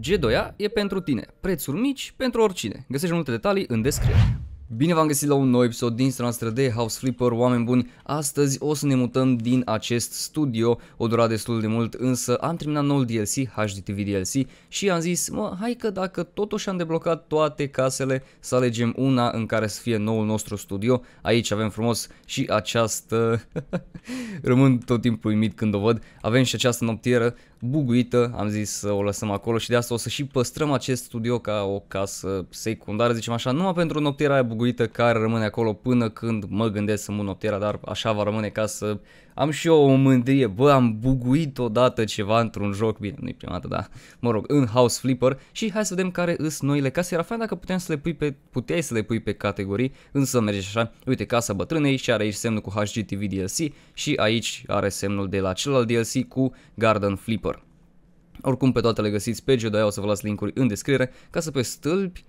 G2A e pentru tine, prețuri mici pentru oricine. Găsești multe detalii în descriere. Bine v-am găsit la un nou episod din noastră de House Flipper, oameni buni. Astăzi o să ne mutăm din acest studio, o dura destul de mult, însă am terminat noul DLC, HDTV DLC, și am zis, mă, hai că dacă totuși am deblocat toate casele, să alegem una în care să fie noul nostru studio. Aici avem frumos și această... Rămân tot timpul uimit când o văd. Avem și această noptieră buguită, am zis să o lăsăm acolo și de asta o să și păstrăm acest studio ca o casă secundară, zicem așa, numai pentru noptiera aia buguită care rămâne acolo până când mă gândesc să mut noptiera, dar așa va rămâne ca să am și eu o mândrie, bă, am buguit odată ceva într-un joc, bine, nu-i prima dată, da, mă rog, în House Flipper și hai să vedem care sunt noile case, era fain dacă puteam să le pui pe, puteai să le pui pe categorii, însă merge așa, uite, casa bătrânei și are aici semnul cu HGTV DLC și aici are semnul de la celălalt DLC cu Garden Flipper. Oricum pe toate le găsiți pe G2, o să vă las linkuri în descriere, ca să pe stâlpi,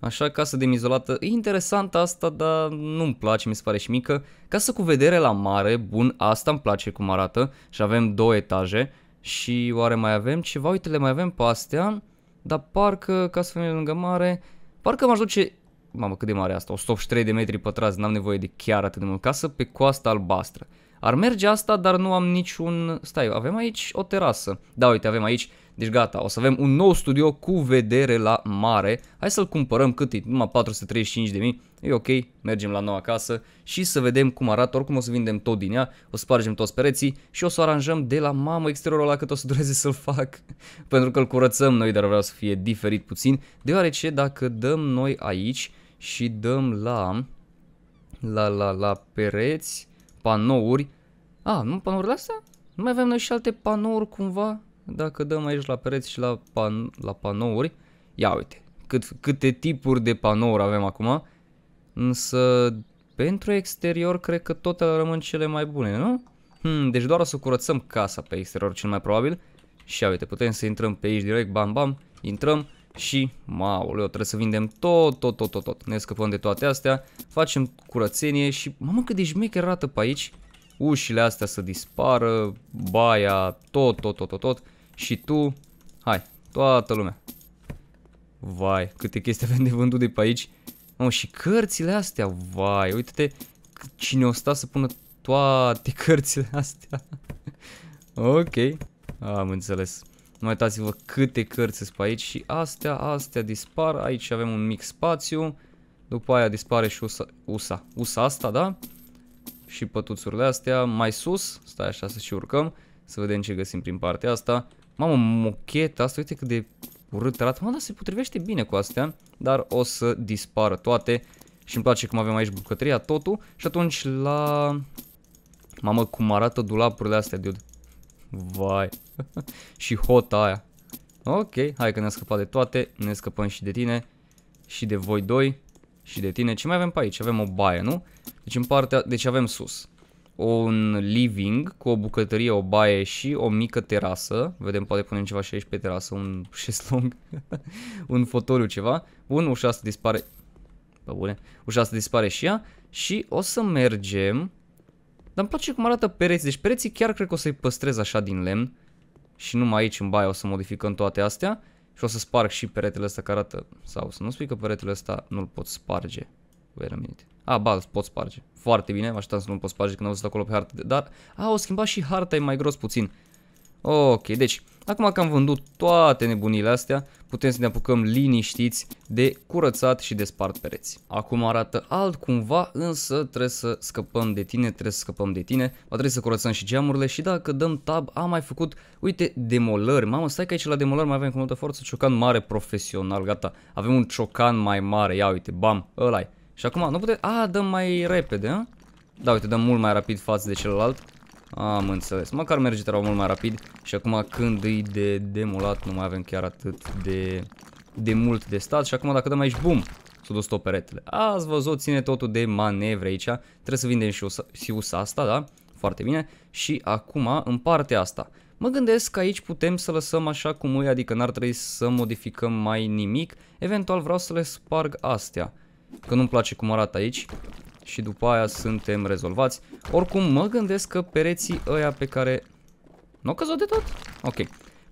Așa, casă demizolată. E interesant asta, dar nu-mi place, mi se pare și mică. Casă cu vedere la mare, bun, asta îmi place cum arată. Și avem două etaje. Și oare mai avem ceva? Uite, le mai avem pe astea. Dar parcă, casă familie lângă mare, parcă m-aș duce... Mamă, cât de mare asta? 183 de metri pătrați, n-am nevoie de chiar atât de mult casă pe coasta albastră. Ar merge asta, dar nu am niciun... Stai, avem aici o terasă. Da, uite, avem aici... Deci gata, o să avem un nou studio cu vedere la mare. Hai să-l cumpărăm cât e, numai 435 de mii. E ok, mergem la noua casă și să vedem cum arată. Oricum o să vindem tot din ea, o spargem toți pereții și o să o aranjăm de la mamă exteriorul ăla cât o să dureze să-l fac. Pentru că îl curățăm noi, dar vreau să fie diferit puțin. Deoarece dacă dăm noi aici și dăm la... La la la pereți panouri. A, nu panourile astea? Nu mai avem noi și alte panouri cumva? Dacă dăm aici la pereți și la, pan, la panouri. Ia uite, cât, câte tipuri de panouri avem acum. Însă pentru exterior cred că tot rămân cele mai bune, nu? Hmm, deci doar o să curățăm casa pe exterior cel mai probabil. Și ia uite, putem să intrăm pe aici direct, bam bam, intrăm, și, mauleu, trebuie să vindem tot, tot, tot, tot, tot. Ne scăpăm de toate astea, facem curățenie și, mamă, cât de șmecher arată pe aici. Ușile astea să dispară, baia, tot, tot, tot, tot, tot. Și tu, hai, toată lumea. Vai, câte chestii avem de vândut de pe aici. Mamă, și cărțile astea, vai, uite-te cine o sta să pună toate cărțile astea. ok, am înțeles. Mai uitați-vă câte cărți sunt pe aici și astea, astea dispar. Aici avem un mic spațiu. După aia dispare și USA, USA, USA asta, da? Și pătuțurile astea. Mai sus, stai așa să și urcăm, să vedem ce găsim prin partea asta. Mamă, mocheta asta, uite cât de urât arată. Mă, dar se potrivește bine cu astea, dar o să dispară toate. Și îmi place cum avem aici bucătăria, totul. Și atunci la... Mamă, cum arată dulapurile astea, dude. Vai. și hota aia. Ok, hai că ne-am scăpat de toate. Ne scăpăm și de tine. Și de voi doi. Și de tine. Ce mai avem pe aici? Avem o baie, nu? Deci în partea... Deci avem sus. Un living cu o bucătărie, o baie și o mică terasă. Vedem, poate punem ceva și aici pe terasă. Un șeslong. un fotoliu, ceva. Bun, ușa asta dispare... Bă, bune. Ușa asta dispare și ea. Și o să mergem dar îmi place cum arată pereții. Deci pereții chiar cred că o să-i păstrez așa din lemn. Și numai aici în baie o să modificăm toate astea. Și o să sparg și peretele ăsta care arată... Sau să nu spui că peretele ăsta nu-l pot sparge. Wait a minute. A, ba, îl pot sparge. Foarte bine, mă așteptam să nu-l pot sparge când am văzut acolo pe hartă. Dar, a, o schimba și harta, e mai gros puțin. Ok, deci, acum că am vândut toate nebunile astea, putem să ne apucăm liniștiți de curățat și de spart pereți. Acum arată altcumva, însă trebuie să scăpăm de tine, trebuie să scăpăm de tine, va trebui să curățăm și geamurile și dacă dăm tab, am mai făcut, uite, demolări. Mamă, stai că aici la demolări mai avem cu multă forță, ciocan mare profesional, gata, avem un ciocan mai mare, ia uite, bam, ăla -i. Și acum, nu putem, a, dăm mai repede, a? Da, uite, dăm mult mai rapid față de celălalt. Am înțeles, măcar merge treaba mult mai rapid și acum când îi de demolat nu mai avem chiar atât de, de mult de stat și acum dacă dăm aici, bum, s-au dus tot peretele. Ați văzut, ține totul de manevre aici, trebuie să vindem și usa, și usa asta, da? Foarte bine. Și acum, în partea asta, mă gândesc că aici putem să lăsăm așa cum e, adică n-ar trebui să modificăm mai nimic. Eventual vreau să le sparg astea, că nu-mi place cum arată aici și după aia suntem rezolvați. Oricum, mă gândesc că pereții ăia pe care... Nu au căzut de tot? Ok.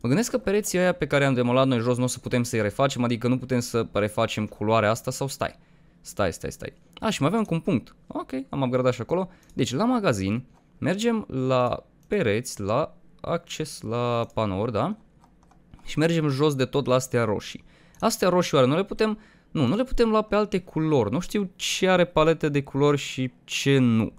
Mă gândesc că pereții ăia pe care am demolat noi jos nu o să putem să-i refacem, adică nu putem să refacem culoarea asta sau stai. Stai, stai, stai. A, și mai aveam cu un punct. Ok, am upgradat și acolo. Deci, la magazin, mergem la pereți, la acces la panouri, da? Și mergem jos de tot la astea roșii. Astea roșii oare nu le putem nu, nu le putem lua pe alte culori. Nu știu ce are paletă de culori și ce nu.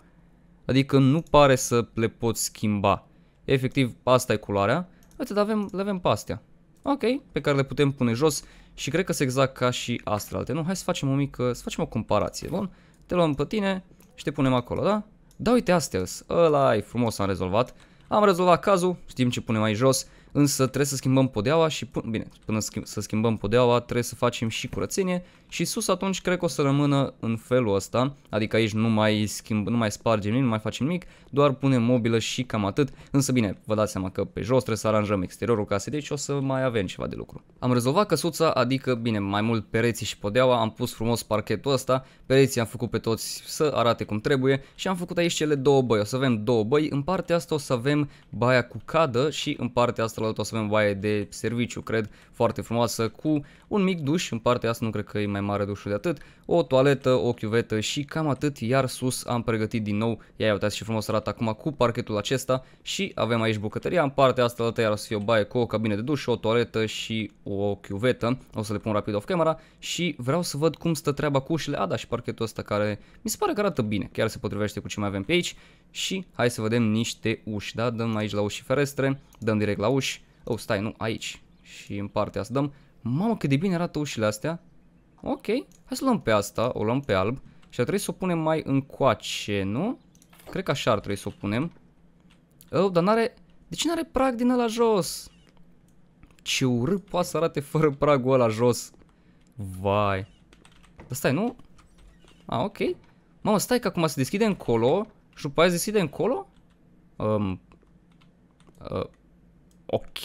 Adică nu pare să le pot schimba. Efectiv, asta e culoarea. Uite, dar avem, le avem pe astea. Ok, pe care le putem pune jos și cred că sunt exact ca și alte. Nu, hai să facem o mică, să facem o comparație. Bun, te luăm pe tine și te punem acolo, da? Da, uite, astea Ăla e frumos, am rezolvat. Am rezolvat cazul, știm ce punem mai jos. Însă trebuie să schimbăm podeaua și până, bine, până schimb, să schimbăm podeaua trebuie să facem și curățenie și sus atunci cred că o să rămână în felul ăsta, adică aici nu mai schimb, nu mai spargem nimic, nu mai facem nimic, doar punem mobilă și cam atât, însă bine, vă dați seama că pe jos trebuie să aranjăm exteriorul casei, deci o să mai avem ceva de lucru. Am rezolvat căsuța, adică bine, mai mult pereții și podeaua, am pus frumos parchetul ăsta, pereții am făcut pe toți să arate cum trebuie și am făcut aici cele două băi, o să avem două băi, în partea asta o să avem baia cu cadă și în partea asta celălalt o să avem vaie de serviciu, cred, foarte frumoasă cu un mic duș, în partea asta nu cred că e mai mare dușul de atât, o toaletă, o chiuvetă și cam atât, iar sus am pregătit din nou, ia uitați ce frumos arată acum cu parchetul acesta și avem aici bucătăria, în partea asta iar o să fie o baie cu o cabină de duș, o toaletă și o chiuvetă, o să le pun rapid off camera și vreau să văd cum stă treaba cu ușile, a da și parchetul ăsta care mi se pare că arată bine, chiar se potrivește cu ce mai avem pe aici și hai să vedem niște uși, da, dăm aici la uși și ferestre, dăm direct la uși, oh stai, nu, aici, și în partea asta dăm. Mamă, cât de bine arată ușile astea. Ok, hai să luăm pe asta, o luăm pe alb și ar trebui să o punem mai încoace, nu? Cred că așa ar trebui să o punem. Oh, dar n-are... De ce n-are prag din ăla jos? Ce urât poate să arate fără pragul ăla jos. Vai. Dar stai, nu? A, ok. Mamă, stai că acum se deschide încolo și după aia se deschide încolo? Um, uh, ok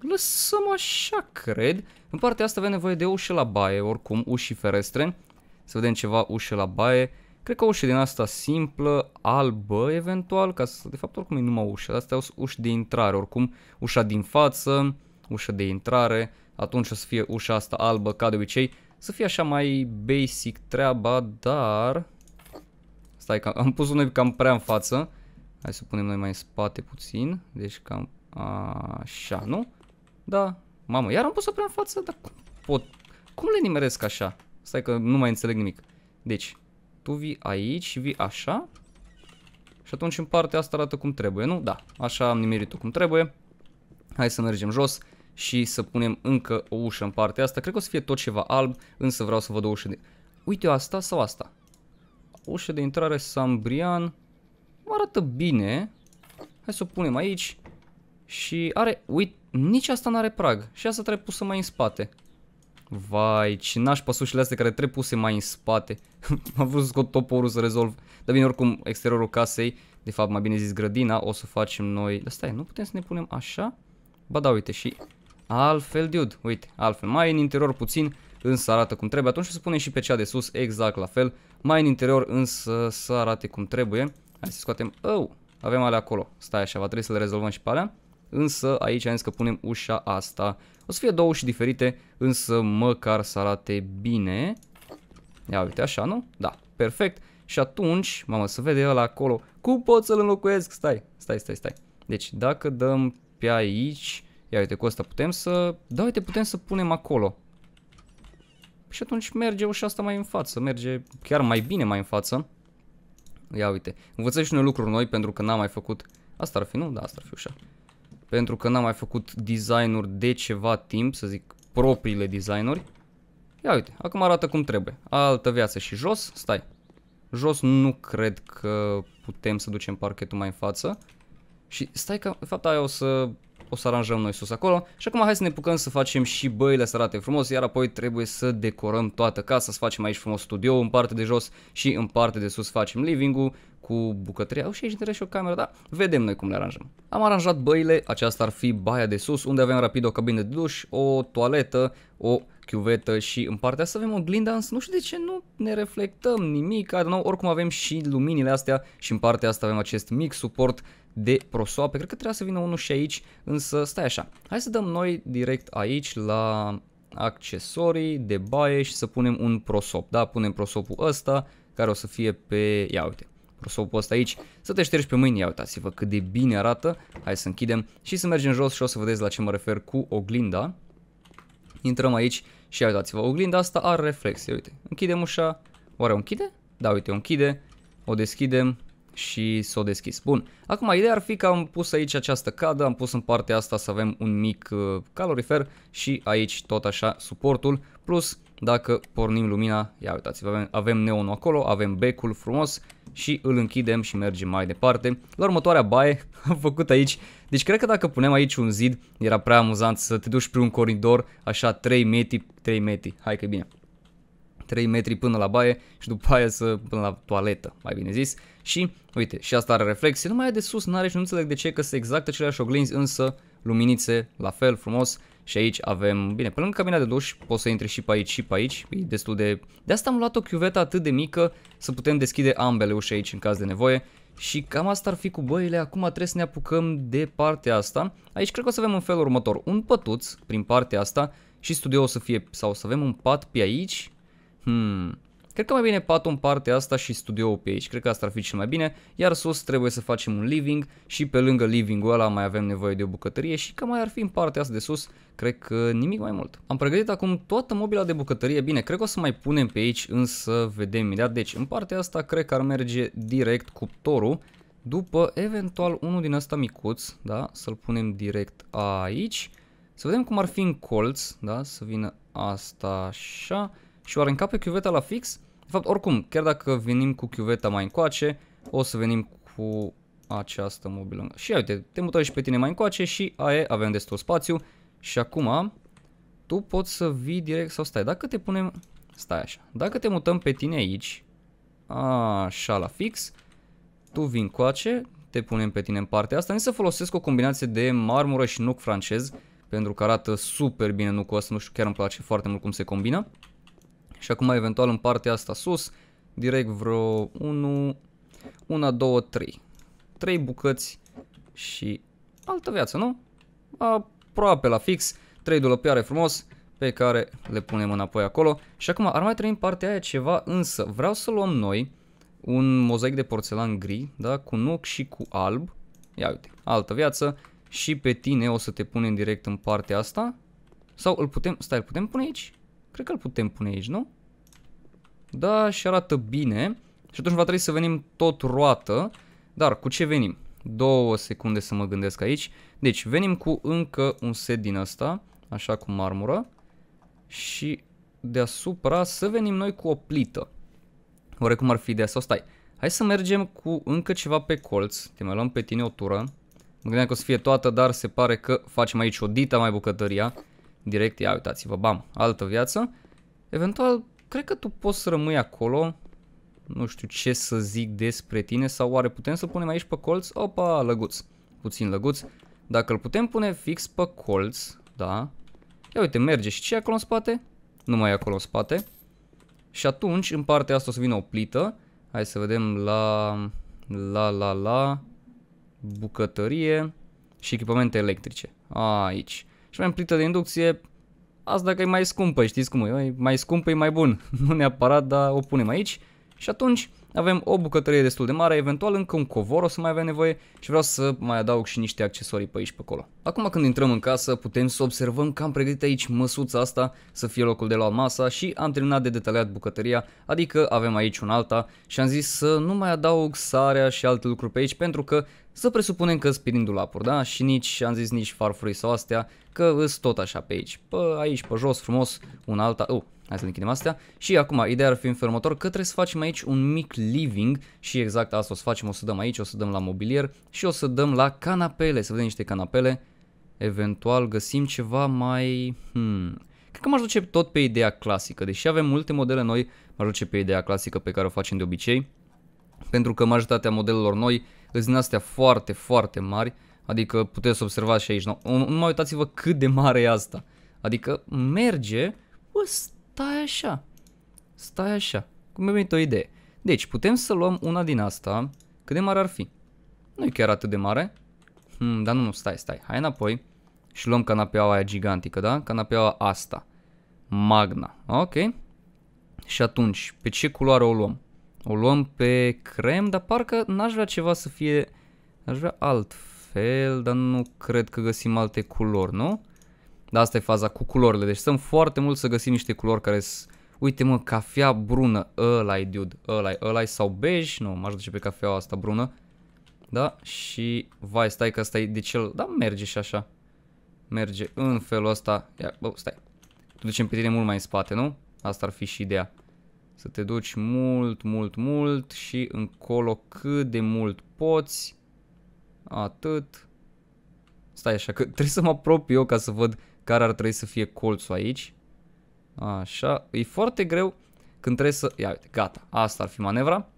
lăsăm așa, cred. În partea asta avem nevoie de ușă la baie, oricum, uși ferestre. Să vedem ceva ușă la baie. Cred că o ușă din asta simplă, albă, eventual, ca să, de fapt, oricum e numai ușă. Astea sunt uși de intrare, oricum, ușa din față, ușa de intrare, atunci o să fie ușa asta albă, ca de obicei. Să fie așa mai basic treaba, dar... Stai, că am pus-o noi cam prea în față. Hai să punem noi mai în spate puțin, deci cam așa, nu? Da. Mamă, iar am pus-o prea în față, dar cum pot? Cum le nimeresc așa? Stai că nu mai înțeleg nimic. Deci, tu vii aici și vii așa. Și atunci în partea asta arată cum trebuie, nu? Da, așa am nimerit-o cum trebuie. Hai să mergem jos și să punem încă o ușă în partea asta. Cred că o să fie tot ceva alb, însă vreau să văd o ușă de... Uite asta sau asta? Ușă de intrare Sambrian. Arată bine. Hai să o punem aici. Și are... Uite, nici asta n-are prag. Și asta trebuie pusă mai în spate. Vai, ce n-aș pasușile astea care trebuie puse mai în spate. Am vrut să scot toporul să rezolv. Dar bine, oricum, exteriorul casei, de fapt, mai bine zis grădina, o să facem noi. Dar stai, nu putem să ne punem așa? Ba da, uite, și altfel, dude, uite, altfel. Mai în interior puțin, însă arată cum trebuie. Atunci o să punem și pe cea de sus exact la fel. Mai în interior, însă să arate cum trebuie. Hai să scoatem, oh, avem alea acolo. Stai așa, va trebui să le rezolvăm și pe alea însă aici am zis că punem ușa asta. O să fie două uși diferite, însă măcar să arate bine. Ia uite, așa, nu? Da, perfect. Și atunci, mamă, să vede ăla acolo. Cum pot să-l înlocuiesc? Stai, stai, stai, stai. Deci dacă dăm pe aici, ia uite, cu asta putem să... Da, uite, putem să punem acolo. Și atunci merge ușa asta mai în față, merge chiar mai bine mai în față. Ia uite, învățăm și noi lucruri noi pentru că n-am mai făcut... Asta ar fi, nu? Da, asta ar fi ușa pentru că n-am mai făcut designuri de ceva timp, să zic propriile designuri. Ia uite, acum arată cum trebuie. Altă viață și jos, stai. Jos nu cred că putem să ducem parchetul mai în față. Și stai că, de fapt, aia o să o să aranjăm noi sus acolo. Și acum hai să ne pucăm să facem și băile să arate frumos, iar apoi trebuie să decorăm toată casa, să facem aici frumos studio în parte de jos și în parte de sus facem living-ul cu bucătăria. Au și aici și o cameră, dar vedem noi cum le aranjăm. Am aranjat băile, aceasta ar fi baia de sus, unde avem rapid o cabină de duș, o toaletă, o chiuvetă și în partea asta avem oglinda, însă nu știu de ce nu ne reflectăm nimic, I know, oricum avem și luminile astea și în partea asta avem acest mic suport de prosoape, cred că trebuia să vină unul și aici, însă stai așa, hai să dăm noi direct aici la accesorii de baie și să punem un prosop, da, punem prosopul ăsta care o să fie pe, ia uite, prosopul ăsta aici, să te ștergi pe mâini, ia uitați-vă cât de bine arată, hai să închidem și să mergem jos și o să vedeți la ce mă refer cu oglinda, intrăm aici și ia uitați-vă, oglinda asta are reflexe, uite. Închidem ușa, oare o închide? Da, uite, o închide, o deschidem și s-o deschis. Bun, acum ideea ar fi că am pus aici această cadă, am pus în partea asta să avem un mic uh, calorifer și aici tot așa suportul, plus dacă pornim lumina, ia uitați, avem, avem neonul acolo, avem becul frumos și îl închidem și mergem mai departe. La următoarea baie am făcut aici, deci cred că dacă punem aici un zid, era prea amuzant să te duci prin un coridor, așa 3 metri, 3 metri, hai că bine. 3 metri până la baie și după aia să până la toaletă, mai bine zis. Și, uite, și asta are reflexie, numai de sus n-are și nu înțeleg de ce, că sunt exact aceleași oglinzi, însă luminițe la fel frumos și aici avem, bine, pe lângă cabina de duș poți să intri și pe aici și pe aici, e destul de... De asta am luat o chiuvetă atât de mică să putem deschide ambele uși aici în caz de nevoie. Și cam asta ar fi cu băile, acum trebuie să ne apucăm de partea asta. Aici cred că o să avem în felul următor, un pătuț prin partea asta și studio o să fie, sau să avem un pat pe aici. Hmm, Cred că mai bine pat în partea asta și studioul pe aici, cred că asta ar fi cel mai bine, iar sus trebuie să facem un living și pe lângă living-ul ăla mai avem nevoie de o bucătărie și că mai ar fi în partea asta de sus, cred că nimic mai mult. Am pregătit acum toată mobila de bucătărie, bine, cred că o să mai punem pe aici, însă vedem imediat. Deci, în partea asta cred că ar merge direct cuptorul, după eventual unul din asta micuț, da, să-l punem direct aici. Să vedem cum ar fi în colț, da, să vină asta așa și o oare pe chiuveta la fix? De fapt, oricum, chiar dacă venim cu chiuveta mai încoace, o să venim cu această mobilă. Și ia uite, te mutăm și pe tine mai încoace și aia avem destul spațiu. Și acum, tu poți să vii direct sau stai. Dacă te punem... Stai așa. Dacă te mutăm pe tine aici, așa la fix, tu vii încoace, te punem pe tine în partea asta. Am să folosesc o combinație de marmură și nuc francez, pentru că arată super bine nucul ăsta, nu știu, chiar îmi place foarte mult cum se combină. Și acum eventual în partea asta sus, direct vreo 1, 1, 2, 3. 3 bucăți și altă viață, nu? Aproape la fix, 3 dulăpioare frumos pe care le punem înapoi acolo. Și acum ar mai trebui în partea aia ceva, însă vreau să luăm noi un mozaic de porțelan gri, da, cu nuc și cu alb. Ia uite, altă viață și pe tine o să te punem direct în partea asta. Sau îl putem, stai, îl putem pune aici? Cred că îl putem pune aici, nu? Da, și arată bine. Și atunci va trebui să venim tot roată. Dar cu ce venim? Două secunde să mă gândesc aici. Deci venim cu încă un set din asta, așa cu marmură. Și deasupra să venim noi cu o plită. Oarecum ar fi de asta. Stai, hai să mergem cu încă ceva pe colț. Te mai luăm pe tine o tură. Mă gândeam că o să fie toată, dar se pare că facem aici o dita mai bucătăria direct, ia uitați-vă, bam, altă viață. Eventual, cred că tu poți să rămâi acolo, nu știu ce să zic despre tine sau oare putem să punem aici pe colț? Opa, lăguț, puțin lăguț. Dacă îl putem pune fix pe colț, da, ia uite, merge și ce acolo în spate? Nu mai e acolo în spate. Și atunci, în partea asta o să vină o plită. Hai să vedem la... La, la, la... Bucătărie și echipamente electrice. A, aici și avem plită de inducție, asta dacă e mai scumpă, știți cum e, mai scumpă e mai bun, nu neapărat, dar o punem aici și atunci avem o bucătărie destul de mare, eventual încă un covor o să mai avem nevoie și vreau să mai adaug și niște accesorii pe aici pe acolo. Acum când intrăm în casă putem să observăm că am pregătit aici măsuța asta să fie locul de la masa și am terminat de detaliat bucătăria, adică avem aici un alta și am zis să nu mai adaug sarea și alte lucruri pe aici pentru că să presupunem că spirin dulapuri, da? Și nici, am zis, nici farfurii sau astea, că îs tot așa pe aici. Pe aici, pe jos, frumos, un alta... Uh, hai să ne închidem astea. Și acum, ideea ar fi în felul următor că trebuie să facem aici un mic living și exact asta o să facem, o să dăm aici, o să dăm la mobilier și o să dăm la canapele, să vedem niște canapele. Eventual găsim ceva mai... Hmm. Cred că m-aș duce tot pe ideea clasică, deși avem multe modele noi, m-aș duce pe ideea clasică pe care o facem de obicei pentru că majoritatea modelelor noi Îți din astea foarte, foarte mari. Adică puteți observa și aici. Nu, nu mai uitați-vă cât de mare e asta. Adică merge, bă, stai așa. Stai așa. Cum mi-a venit o idee. Deci, putem să luăm una din asta. Cât de mare ar fi? Nu e chiar atât de mare. Hmm, dar nu, nu, stai, stai. Hai înapoi. Și luăm canapeaua aia gigantică, da? Canapeaua asta. Magna. Ok. Și atunci, pe ce culoare o luăm? O luăm pe crem, dar parcă n-aș vrea ceva să fie... Aș vrea altfel, dar nu cred că găsim alte culori, nu? Dar asta e faza cu culorile, deci stăm foarte mult să găsim niște culori care sunt... Uite mă, cafea brună, ăla-i dude, ăla-i, ăla-i sau bej, nu, m-aș duce pe cafea asta brună. Da? Și, vai, stai că asta e de cel... Da, merge și așa. Merge în felul ăsta. Ia, bă, stai. Ducem pe tine mult mai în spate, nu? Asta ar fi și ideea. Să te duci mult, mult, mult și încolo cât de mult poți. Atât. Stai așa, că trebuie să mă apropii eu ca să văd care ar trebui să fie colțul aici. Așa, e foarte greu când trebuie să... Ia uite, gata, asta ar fi manevra.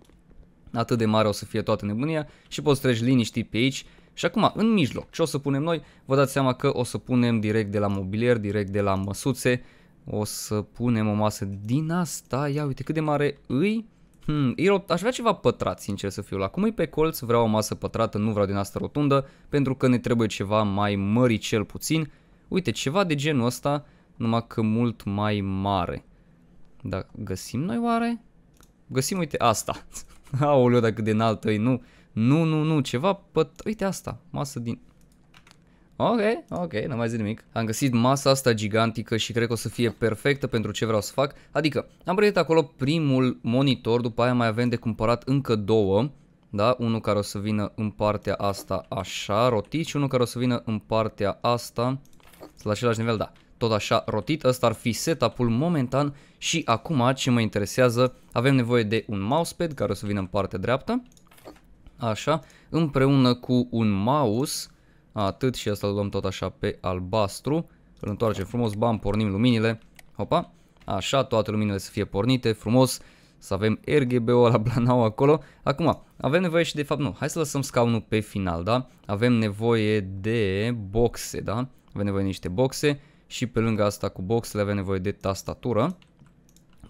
Atât de mare o să fie toată nebunia și poți treci liniștit pe aici. Și acum, în mijloc, ce o să punem noi? Vă dați seama că o să punem direct de la mobilier, direct de la măsuțe, o să punem o masă din asta. Ia uite cât de mare îi. Hmm, aș vrea ceva pătrat, sincer să fiu. La cum e pe colț, vreau o masă pătrată, nu vreau din asta rotundă, pentru că ne trebuie ceva mai mări cel puțin. Uite, ceva de genul ăsta, numai că mult mai mare. Dar găsim noi oare? Găsim, uite, asta. Aoleu, dacă de înaltă e, nu. Nu, nu, nu, ceva pătrat. Uite asta, masă din Ok, ok, n-am mai zis nimic. Am găsit masa asta gigantică și cred că o să fie perfectă pentru ce vreau să fac. Adică, am pregătit acolo primul monitor, după aia mai avem de cumpărat încă două. Da? Unul care o să vină în partea asta așa, rotit, și unul care o să vină în partea asta, la același nivel, da tot așa rotit, ăsta ar fi setup-ul momentan și acum ce mă interesează, avem nevoie de un mousepad care o să vină în partea dreaptă, așa, împreună cu un mouse Atât și asta îl luăm tot așa pe albastru. Îl întoarcem frumos, bam, pornim luminile. Hopa. Așa, toate luminile să fie pornite, frumos. Să avem RGB-ul la blanau acolo. Acum, avem nevoie și de fapt, nu, hai să lăsăm scaunul pe final, da? Avem nevoie de boxe, da? Avem nevoie de niște boxe și pe lângă asta cu boxele avem nevoie de tastatură.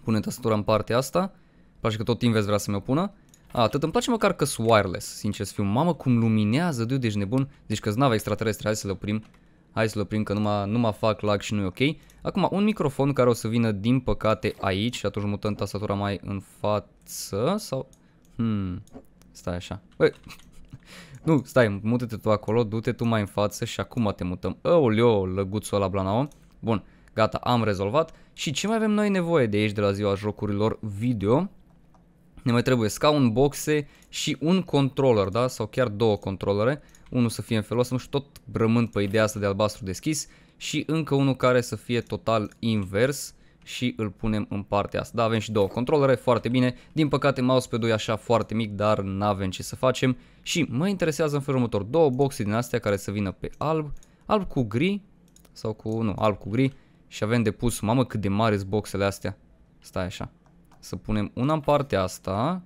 Pune tastatura în partea asta. Pare că tot invers vrea să-mi o pună. Atât, îmi place măcar că wireless, sincer să fiu. Mamă, cum luminează, dude, ești nebun. Deci că nava extraterestră, hai să le oprim. Hai să le oprim că numai, numai fac lag și nu e ok. Acum, un microfon care o să vină, din păcate, aici. Și atunci mutăm tastatura mai în față sau... Hmm, stai așa. Băi, nu, stai, mută-te tu acolo, du-te tu mai în față și acum te mutăm. Aoleo, lăguțul ăla blanao. Bun, gata, am rezolvat. Și ce mai avem noi nevoie de aici de la ziua jocurilor video? ne mai trebuie scaun, boxe și un controller, da? Sau chiar două controlere. Unul să fie în felul ăsta, nu știu, tot rămând pe ideea asta de albastru deschis. Și încă unul care să fie total invers și îl punem în partea asta. Da, avem și două controlere, foarte bine. Din păcate mousepad-ul e așa foarte mic, dar n-avem ce să facem. Și mă interesează în felul următor, două boxe din astea care să vină pe alb, alb cu gri sau cu, nu, alb cu gri și avem de pus, mamă cât de mari sunt boxele astea. Stai așa. Să punem una în partea asta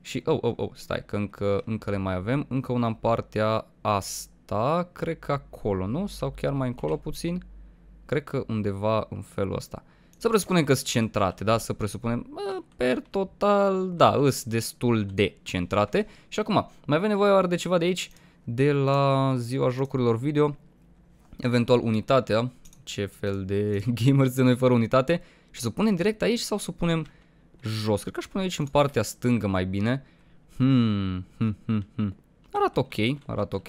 și, oh, oh, oh, stai, că încă, încă le mai avem, încă una în partea asta, cred că acolo, nu? Sau chiar mai încolo puțin? Cred că undeva în felul ăsta. Să presupunem că sunt centrate, da? Să presupunem, bă, per total, da, sunt destul de centrate. Și acum, mai avem nevoie oare de ceva de aici, de la ziua jocurilor video, eventual unitatea, ce fel de gamer de noi fără unitate, și să punem direct aici sau să punem jos. Cred că aș pune aici în partea stângă mai bine. Hmm, hmm, hmm, hmm. Arată ok, arată ok.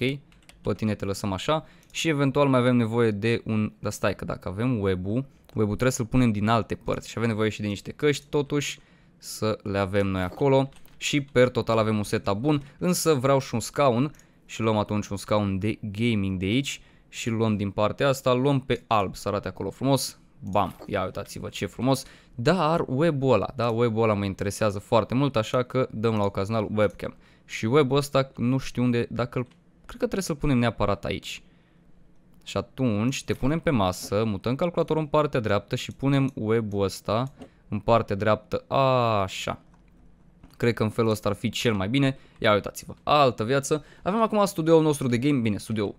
Pe tine te lăsăm așa. Și eventual mai avem nevoie de un... Dar stai că dacă avem web-ul, web-ul trebuie să-l punem din alte părți. Și avem nevoie și de niște căști, totuși, să le avem noi acolo. Și per total avem un setup bun, însă vreau și un scaun. Și luăm atunci un scaun de gaming de aici. Și luăm din partea asta, luăm pe alb să arate acolo frumos bam, ia uitați-vă ce frumos, dar web-ul ăla, da, web-ul ăla mă interesează foarte mult, așa că dăm la ocazional webcam. Și web-ul ăsta nu știu unde, dacă îl, cred că trebuie să-l punem neapărat aici. Și atunci te punem pe masă, mutăm calculatorul în partea dreaptă și punem web-ul ăsta în partea dreaptă, așa. Cred că în felul ăsta ar fi cel mai bine. Ia uitați-vă, altă viață. Avem acum studioul nostru de game, bine, studioul,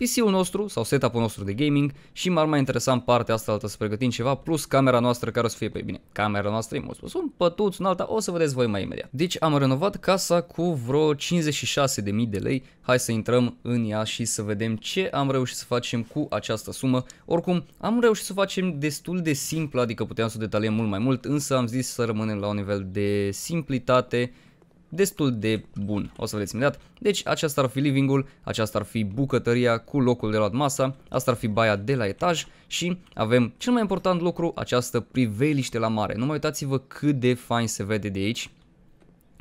PC-ul nostru sau setup-ul nostru de gaming și m-ar mai interesa în partea asta altă să pregătim ceva, plus camera noastră care o să fie, pe bine, camera noastră e mult spus, un pătuț, un alta, o să vedeți voi mai imediat. Deci am renovat casa cu vreo 56.000 de lei, hai să intrăm în ea și să vedem ce am reușit să facem cu această sumă. Oricum, am reușit să facem destul de simplu, adică puteam să o detaliem mult mai mult, însă am zis să rămânem la un nivel de simplitate, destul de bun, o să vedeți imediat. Deci aceasta ar fi livingul, aceasta ar fi bucătăria cu locul de luat masa, asta ar fi baia de la etaj și avem cel mai important lucru, această priveliște la mare. Nu mai uitați-vă cât de fain se vede de aici.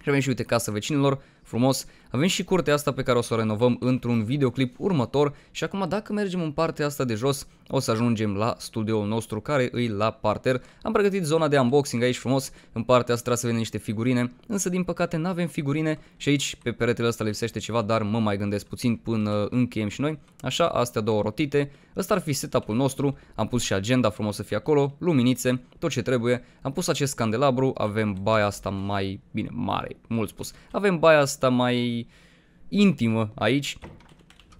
Și avem și uite casa vecinilor, frumos, avem și curtea asta pe care o să o renovăm într-un videoclip următor și acum dacă mergem în partea asta de jos o să ajungem la studioul nostru care îi la parter. Am pregătit zona de unboxing aici frumos, în partea asta trebuie să vedem niște figurine, însă din păcate nu avem figurine și aici pe peretele ăsta lipsește ceva, dar mă mai gândesc puțin până încheiem și noi. Așa, astea două rotite, ăsta ar fi setup-ul nostru, am pus și agenda frumos să fie acolo, luminițe, tot ce trebuie, am pus acest candelabru, avem baia asta mai, bine, mare, mult spus, avem baia asta mai intimă aici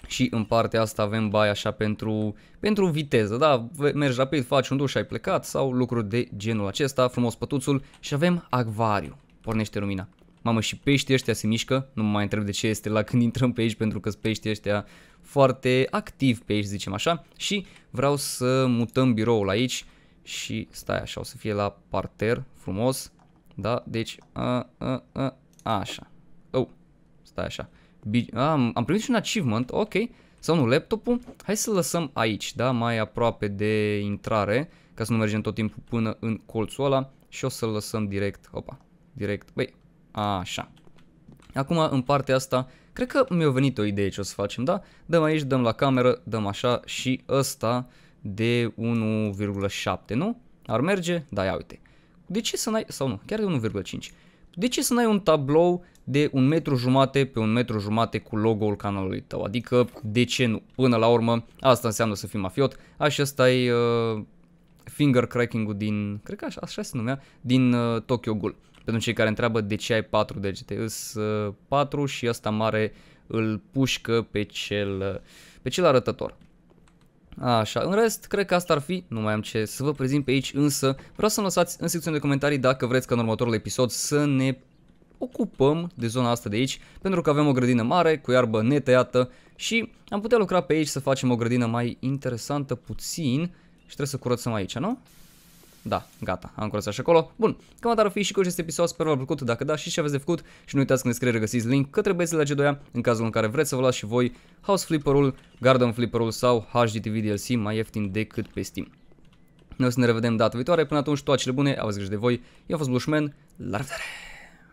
și în partea asta avem baia, așa pentru, pentru viteză, da, mergi rapid, faci un duș, ai plecat sau lucruri de genul acesta, frumos pătuțul și avem acvariu, pornește lumina. Mamă, și peștii ăștia se mișcă, nu mă mai întreb de ce este la când intrăm pe aici, pentru că peștii ăștia foarte activ pe aici, zicem așa, și vreau să mutăm biroul aici și stai așa, o să fie la parter, frumos, da, deci, a, a, a, așa, oh, stai așa, am, am primit și un achievement, ok. Sau nu, laptopul. Hai să lăsăm aici, da, mai aproape de intrare, ca să nu mergem tot timpul până în colțul ăla și o să lăsăm direct, opa, direct, băi, așa. Acum, în partea asta, cred că mi-a venit o idee ce o să facem, da? Dăm aici, dăm la cameră, dăm așa și ăsta de 1,7, nu? Ar merge? Da, ia uite. De ce să n-ai, sau nu, chiar de 1,5. De ce să n-ai un tablou de un metru jumate pe un metru jumate cu logo-ul canalului tău. Adică, de ce nu? Până la urmă, asta înseamnă să fii mafiot. Așa ăsta e uh, finger cracking-ul din, cred că așa, așa se numea, din uh, Tokyo Ghoul. Pentru cei care întreabă de ce ai patru degete, îs uh, patru și ăsta mare îl pușcă pe cel, uh, pe cel arătător. Așa, în rest, cred că asta ar fi, nu mai am ce să vă prezint pe aici, însă vreau să-mi lăsați în secțiunea de comentarii dacă vreți ca în următorul episod să ne ocupăm de zona asta de aici pentru că avem o grădină mare cu iarbă netăiată și am putea lucra pe aici să facem o grădină mai interesantă puțin și trebuie să curățăm aici, nu? Da, gata, am curățat și acolo. Bun, cam atât ar fi și cu acest episod, sper v-a plăcut, dacă da, și ce aveți de făcut și nu uitați în descriere găsiți link către băieții la G2 în cazul în care vreți să vă luați și voi House Flipper-ul, Garden Flipper-ul sau HGTV DLC mai ieftin decât pe Steam. Noi o să ne revedem data viitoare, până atunci toate cele bune, aveți grijă de voi, eu am fost Bushman, la revedere!